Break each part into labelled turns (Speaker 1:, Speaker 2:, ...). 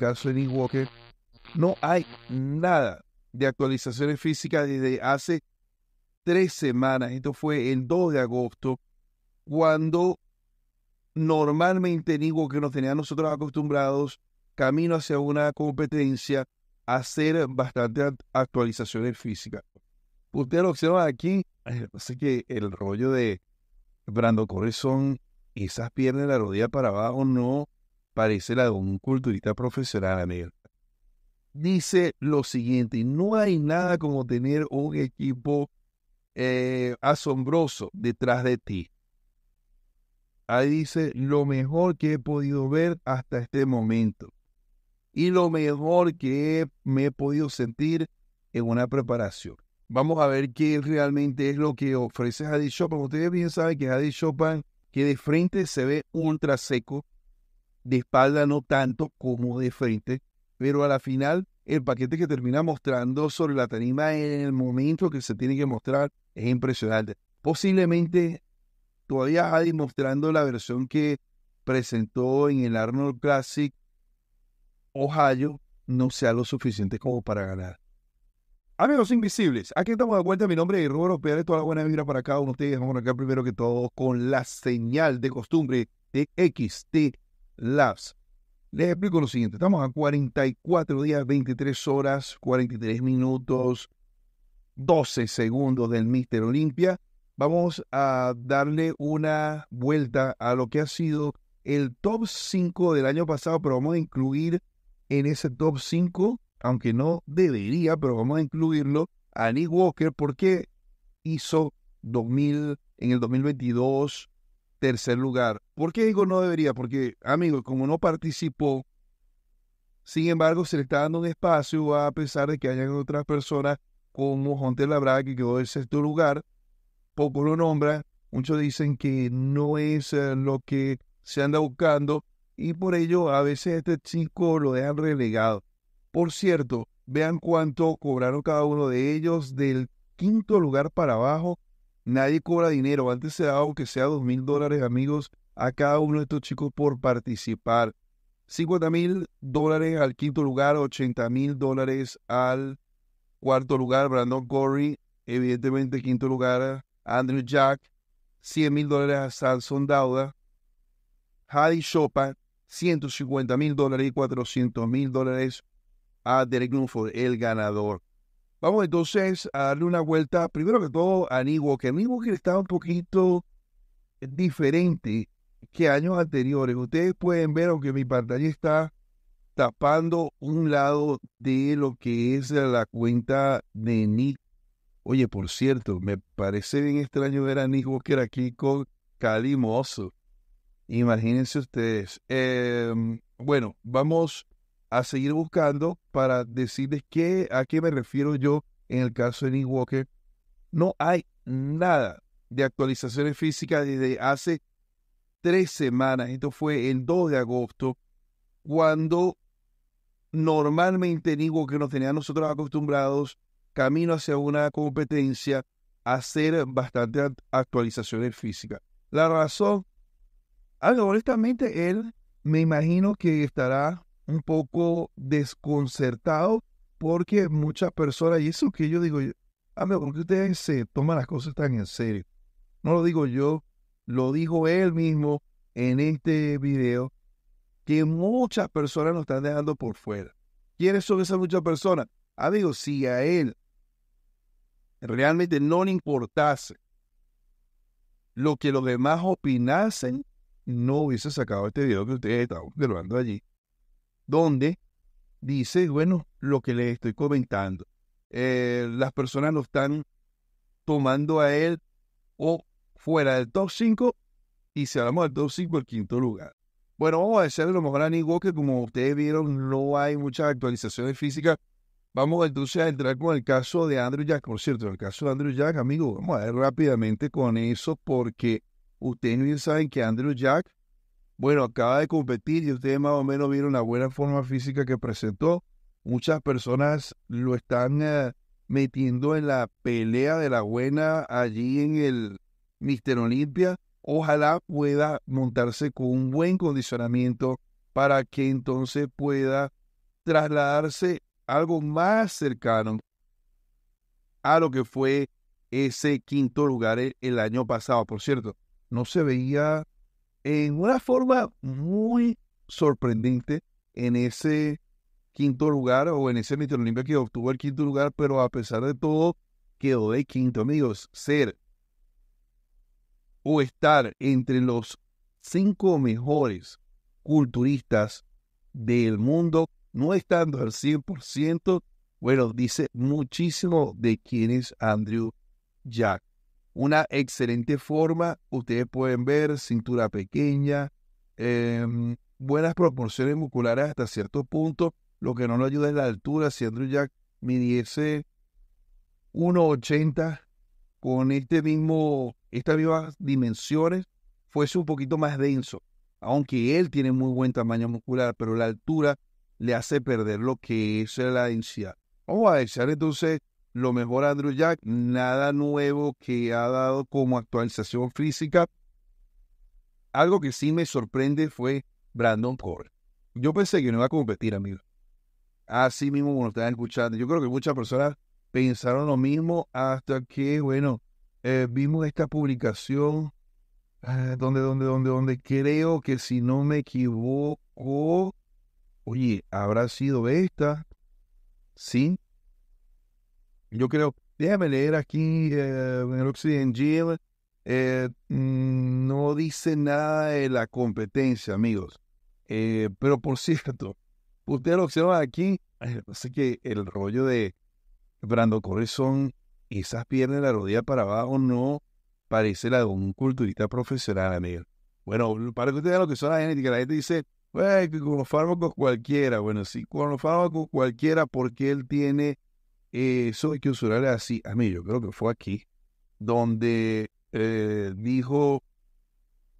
Speaker 1: caso de Nick Walker, no hay nada de actualizaciones físicas desde hace tres semanas. Esto fue el 2 de agosto, cuando normalmente Nick Walker nos tenía nosotros acostumbrados camino hacia una competencia hacer bastantes actualizaciones físicas. Ustedes lo observan aquí, eh, que el rollo de Brando corazón esas piernas de la rodilla para abajo no parece la de un culturista profesional, amigo. Dice lo siguiente, no hay nada como tener un equipo eh, asombroso detrás de ti. Ahí dice, lo mejor que he podido ver hasta este momento. Y lo mejor que me he podido sentir en una preparación. Vamos a ver qué realmente es lo que ofrece Hadi Chopin. Ustedes bien saben que Hadi Chopin, que de frente se ve ultra seco, de espalda no tanto como de frente, pero a la final el paquete que termina mostrando sobre la tarima en el momento que se tiene que mostrar es impresionante. Posiblemente todavía Adi mostrando la versión que presentó en el Arnold Classic Ohio no sea lo suficiente como para ganar. Amigos invisibles, aquí estamos de vuelta. Mi nombre es Roberto Pérez. Toda la buena vibra para cada uno de ustedes. Vamos a acá primero que todo con la señal de costumbre de XT Labs. Les explico lo siguiente, estamos a 44 días, 23 horas, 43 minutos, 12 segundos del Mr. Olimpia. Vamos a darle una vuelta a lo que ha sido el top 5 del año pasado, pero vamos a incluir en ese top 5, aunque no debería, pero vamos a incluirlo, a Nick Walker porque hizo 2000, en el 2022 Tercer lugar, ¿por qué digo no debería? Porque, amigo, como no participó, sin embargo, se le está dando un espacio a pesar de que hayan otras personas como Hunter Labra, que quedó en sexto lugar, poco lo nombra, muchos dicen que no es eh, lo que se anda buscando y por ello a veces este chico lo dejan relegado. Por cierto, vean cuánto cobraron cada uno de ellos del quinto lugar para abajo Nadie cobra dinero. Antes se daba aunque sea dos mil dólares, amigos, a cada uno de estos chicos por participar. 50 mil dólares al quinto lugar, 80 mil dólares al cuarto lugar, Brandon Corey, evidentemente quinto lugar, Andrew Jack, 100 mil dólares a Samson Dauda, Hadi Chopin, 150 mil dólares y 400 mil dólares a Derek Grunford, el ganador. Vamos entonces a darle una vuelta, primero que todo, a Nick que está un poquito diferente que años anteriores. Ustedes pueden ver, aunque mi pantalla está tapando un lado de lo que es la cuenta de Nick. Oye, por cierto, me parece bien extraño ver a Nick Walker aquí con Calimoso. Imagínense ustedes. Em, bueno, vamos a seguir buscando para decirles qué, a qué me refiero yo en el caso de Nick Walker. No hay nada de actualizaciones físicas desde hace tres semanas. Esto fue el 2 de agosto, cuando normalmente Nick Walker nos tenía nosotros acostumbrados camino hacia una competencia hacer bastantes actualizaciones físicas. La razón, algo honestamente, él me imagino que estará un poco desconcertado porque muchas personas, y eso que yo digo, amigo, ¿por qué ustedes se toman las cosas tan en serio? No lo digo yo, lo dijo él mismo en este video, que muchas personas lo están dejando por fuera. ¿Quiénes son esas muchas personas? Amigos, si a él realmente no le importase lo que los demás opinasen, no hubiese sacado este video que ustedes estaban observando allí donde dice, bueno, lo que le estoy comentando. Eh, las personas lo están tomando a él o fuera del top 5 y si hablamos del top 5, el quinto lugar. Bueno, vamos a decirle lo mejor a Nick como ustedes vieron, no hay muchas actualizaciones físicas. Vamos entonces a entrar con el caso de Andrew Jack. Por cierto, en el caso de Andrew Jack, amigo, vamos a ver rápidamente con eso porque ustedes bien saben que Andrew Jack bueno, acaba de competir y ustedes más o menos vieron la buena forma física que presentó. Muchas personas lo están eh, metiendo en la pelea de la buena allí en el Mister Olimpia. Ojalá pueda montarse con un buen condicionamiento para que entonces pueda trasladarse algo más cercano a lo que fue ese quinto lugar el año pasado. Por cierto, no se veía en una forma muy sorprendente en ese quinto lugar o en ese Mister que obtuvo el quinto lugar, pero a pesar de todo quedó de quinto, amigos. Ser o estar entre los cinco mejores culturistas del mundo, no estando al 100%, bueno, dice muchísimo de quién es Andrew Jack una excelente forma. Ustedes pueden ver cintura pequeña, em, buenas proporciones musculares hasta cierto punto. Lo que no lo ayuda es la altura. Si Andrew Jack midiese 1,80 con este mismo, estas mismas dimensiones, fuese un poquito más denso. Aunque él tiene muy buen tamaño muscular, pero la altura le hace perder lo que es la densidad. Vamos a desear entonces lo mejor Andrew Jack, nada nuevo que ha dado como actualización física. Algo que sí me sorprende fue Brandon Core. Yo pensé que no iba a competir, amigo. Así mismo como están escuchando. Yo creo que muchas personas pensaron lo mismo hasta que, bueno, eh, vimos esta publicación ah, ¿Dónde, dónde, dónde, dónde? creo que si no me equivoco, oye, habrá sido esta. Sí, yo creo, déjame leer aquí eh, en el Oxygen eh, mm, no dice nada de la competencia, amigos. Eh, pero por cierto, ustedes lo observan aquí, así que el rollo de Brando Corazón, esas piernas de la rodilla para abajo no parece la de un culturista profesional, amigo. Bueno, para que ustedes vean lo que son la genética, la gente dice, que con los fármacos cualquiera. Bueno, sí, con los fármacos cualquiera, porque él tiene eso hay que usar así. A mí, yo creo que fue aquí, donde eh, dijo,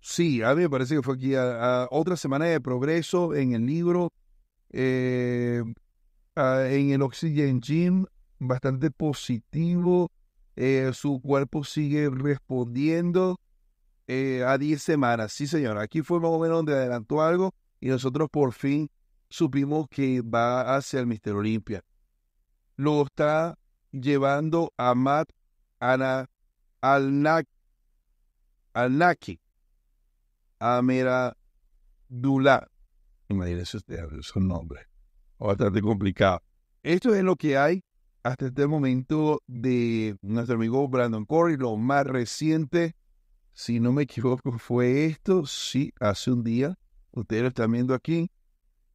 Speaker 1: sí, a mí me parece que fue aquí, a, otra semana de progreso en el libro, eh, ah, en el Oxygen Gym, bastante positivo, eh, su cuerpo sigue respondiendo a 10 semanas, sí señor, aquí fue más o menos donde adelantó algo y nosotros por fin supimos que va hacia el Mister Olimpia lo está llevando a Matt Ana, al, a Imagínense ustedes esos nombres. Bastante complicado. Esto es lo que hay hasta este momento de nuestro amigo Brandon Corey. Lo más reciente, si no me equivoco, fue esto. Sí, hace un día. Ustedes lo están viendo aquí.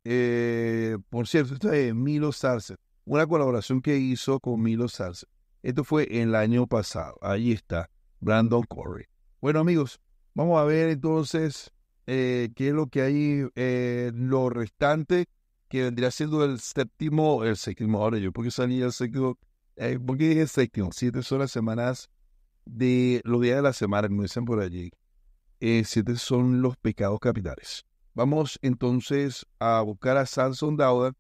Speaker 1: Eh, por cierto, esto es Milo Sarset, una colaboración que hizo con Milo Salsa. Esto fue el año pasado. Ahí está, Brandon Corey. Bueno, amigos, vamos a ver entonces eh, qué es lo que hay, eh, lo restante que vendría siendo el séptimo, el séptimo, ahora yo, porque salía el séptimo, eh, ¿Por qué es séptimo, siete son las semanas de los días de la semana, como dicen por allí, siete son los pecados capitales. Vamos entonces a buscar a Samson Dauda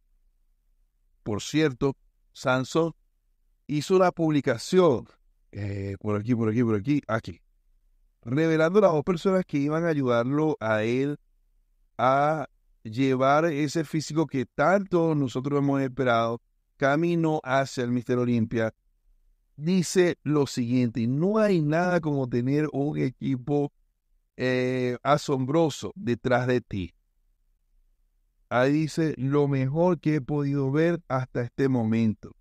Speaker 1: por cierto, Sansón hizo la publicación, eh, por aquí, por aquí, por aquí, aquí, revelando las dos personas que iban a ayudarlo a él a llevar ese físico que tanto nosotros hemos esperado, camino hacia el Mister Olimpia, dice lo siguiente, no hay nada como tener un equipo eh, asombroso detrás de ti. Ahí dice, lo mejor que he podido ver hasta este momento.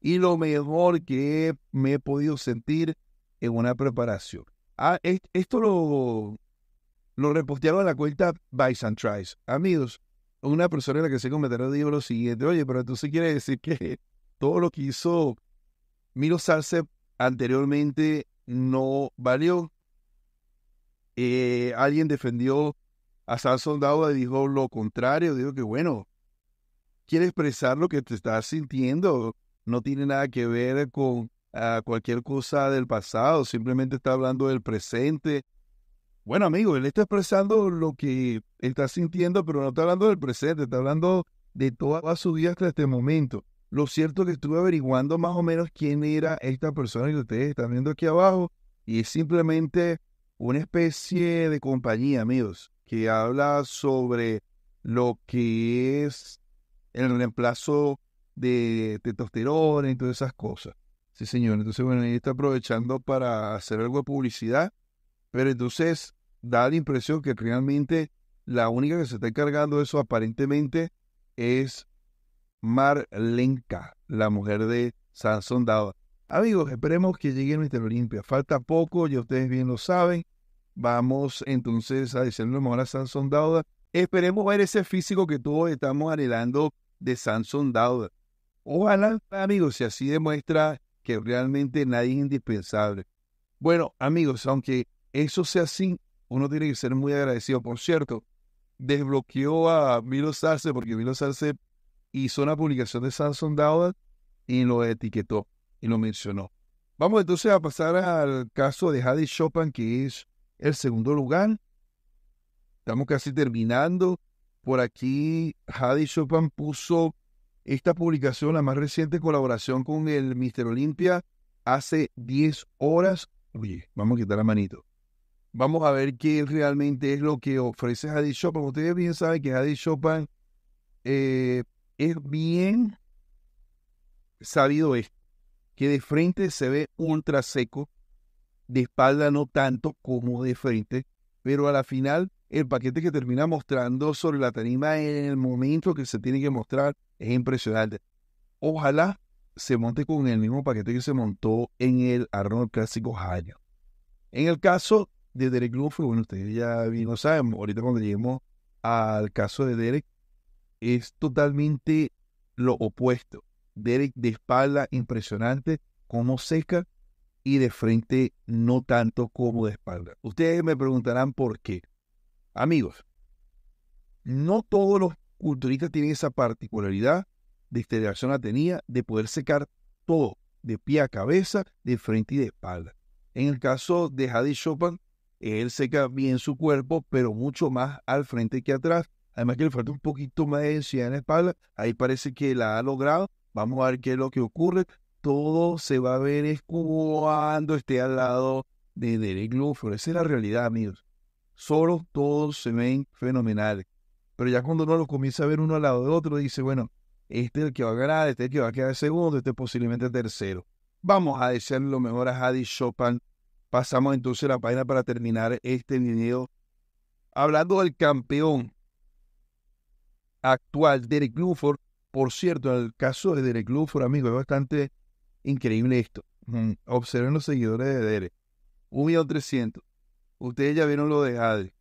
Speaker 1: Y lo mejor que me he podido sentir en una preparación. Ah, esto lo, lo repostearon a la cuenta Bison Tries. Amigos, una persona en la que se comentaron dijo lo siguiente, oye, pero entonces quiere decir que todo lo que hizo Miro Salce anteriormente no valió. Eh, alguien defendió Samson Soldado dijo lo contrario, dijo que bueno, quiere expresar lo que te estás sintiendo, no tiene nada que ver con ah, cualquier cosa del pasado, simplemente está hablando del presente. Bueno, amigo, él está expresando lo que está sintiendo, pero no está hablando del presente, está hablando de toda su vida hasta este momento. Lo cierto es que estuve averiguando más o menos quién era esta persona que ustedes están viendo aquí abajo y es simplemente una especie de compañía, amigos que habla sobre lo que es el reemplazo de testosterona y todas esas cosas. Sí, señor. Entonces, bueno, ella está aprovechando para hacer algo de publicidad, pero entonces da la impresión que realmente la única que se está encargando de eso aparentemente es Marlenka, la mujer de Sansón Dava. Amigos, esperemos que llegue nuestra Olimpia. Falta poco, ya ustedes bien lo saben. Vamos entonces a decirle a Samson Dauda. Esperemos ver ese físico que todos estamos anhelando de Samson Dauda. Ojalá, amigos, si así demuestra que realmente nadie es indispensable. Bueno, amigos, aunque eso sea así, uno tiene que ser muy agradecido. Por cierto, desbloqueó a Milo Sarce porque Milo Sarce hizo una publicación de Samson Dauda y lo etiquetó y lo mencionó. Vamos entonces a pasar al caso de Hadi Chopin, que es el segundo lugar. Estamos casi terminando. Por aquí, Hadi Chopin puso esta publicación, la más reciente colaboración con el Mister Olympia hace 10 horas. Oye, vamos a quitar la manito. Vamos a ver qué realmente es lo que ofrece Hadi Chopin. Ustedes bien saben que Hadi Chopin eh, es bien sabido esto, que de frente se ve ultra seco, de espalda no tanto como de frente, pero a la final el paquete que termina mostrando sobre la tarima en el momento que se tiene que mostrar es impresionante. Ojalá se monte con el mismo paquete que se montó en el Arnold Clásico año En el caso de Derek Luffy, pues, bueno, ustedes ya lo saben, ahorita cuando lleguemos al caso de Derek, es totalmente lo opuesto. Derek de espalda impresionante, como seca y de frente no tanto como de espalda. Ustedes me preguntarán por qué. Amigos, no todos los culturistas tienen esa particularidad de esta la tenía de poder secar todo, de pie a cabeza, de frente y de espalda. En el caso de Hadi Chopin, él seca bien su cuerpo, pero mucho más al frente que atrás. Además que le falta un poquito más de densidad en la espalda. Ahí parece que la ha logrado. Vamos a ver qué es lo que ocurre todo se va a ver es cuando esté al lado de Derek Lufford. Esa es la realidad, amigos. Solo todos se ven fenomenales. Pero ya cuando uno los comienza a ver uno al lado del otro, dice, bueno, este es el que va a ganar, este es el que va a quedar segundo, este posiblemente tercero. Vamos a desearle lo mejor a Hadi Chopin. Pasamos entonces a la página para terminar este video. Hablando del campeón actual, Derek luford Por cierto, en el caso de Derek Lufford, amigo, es bastante increíble esto. Mm, observen los seguidores de Dere. 1.300.000. Ustedes ya vieron lo de Adri.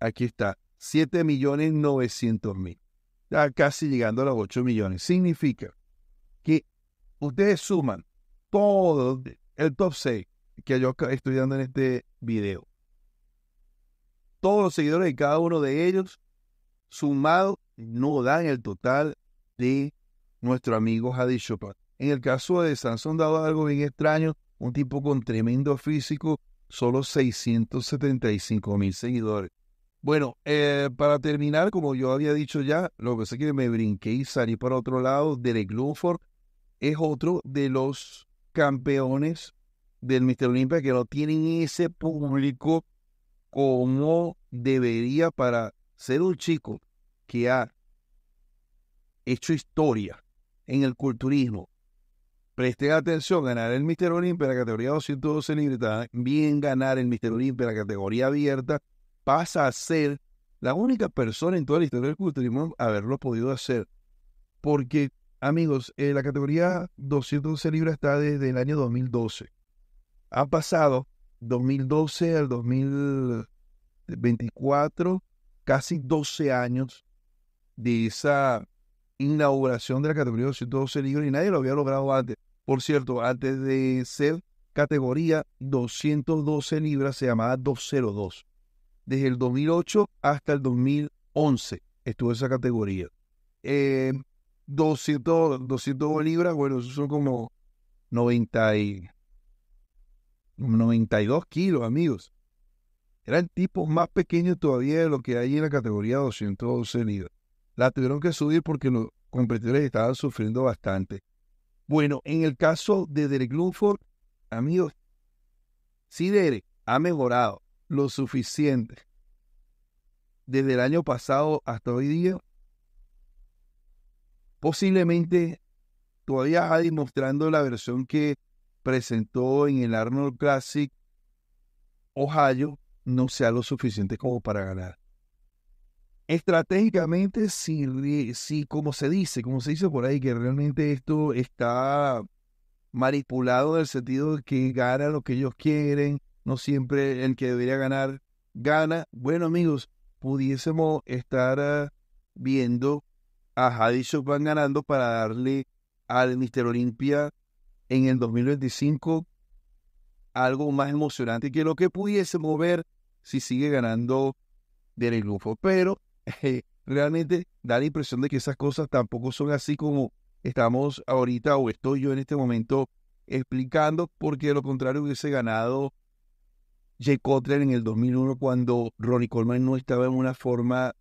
Speaker 1: Aquí está. 7.900.000. Ya casi llegando a los 8 millones. Significa que ustedes suman todo el top 6 que yo estoy dando en este video. Todos los seguidores de cada uno de ellos sumados no dan el total de nuestro amigo Hadi en el caso de Sansón dado algo bien extraño, un tipo con tremendo físico, solo 675 mil seguidores. Bueno, eh, para terminar, como yo había dicho ya, lo que sé que me brinqué y salí para otro lado, Derek Luford es otro de los campeones del Mr. Olympia que no tienen ese público como debería para ser un chico que ha hecho historia en el culturismo, Presten atención, ganar el Mister Olimpia en la categoría 212 está bien ganar el Mister Olimpia en la categoría abierta, pasa a ser la única persona en toda la historia del culturismo haberlo podido hacer. Porque, amigos, eh, la categoría 212 libras está desde el año 2012. Ha pasado 2012 al 2024, casi 12 años de esa inauguración de la categoría 212 libras y nadie lo había logrado antes por cierto, antes de ser categoría 212 libras, se llamaba 202. Desde el 2008 hasta el 2011 estuvo esa categoría. 200, eh, libras, bueno, eso son como 90 92 kilos, amigos. Eran tipos más pequeños todavía de lo que hay en la categoría 212 libras. La tuvieron que subir porque los competidores estaban sufriendo bastante. Bueno, en el caso de Derek Lundford, amigos, si Derek ha mejorado lo suficiente desde el año pasado hasta hoy día, posiblemente todavía está demostrando la versión que presentó en el Arnold Classic Ohio no sea lo suficiente como para ganar. Estratégicamente, si, como se dice, como se dice por ahí, que realmente esto está manipulado en el sentido de que gana lo que ellos quieren, no siempre el que debería ganar gana. Bueno, amigos, pudiésemos estar ah, viendo a Javi van ganando para darle al Mister Olimpia en el 2025 algo más emocionante que lo que pudiésemos ver si sigue ganando del lufo Pero eh, realmente da la impresión de que esas cosas tampoco son así como estamos ahorita o estoy yo en este momento explicando, porque de lo contrario hubiese ganado Jay Cotter en el 2001 cuando Ronnie Coleman no estaba en una forma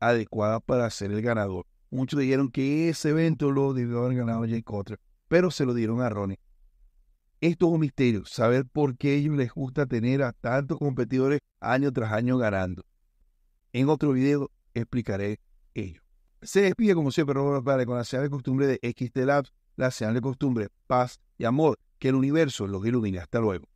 Speaker 1: adecuada para ser el ganador. Muchos dijeron que ese evento lo debió haber ganado Jay pero se lo dieron a Ronnie. Esto es un misterio, saber por qué a ellos les gusta tener a tantos competidores año tras año ganando. En otro video explicaré ello. Se despide como siempre Vale con la señal de costumbre de XT Labs, la señal de costumbre, paz y amor, que el universo los ilumine. Hasta luego.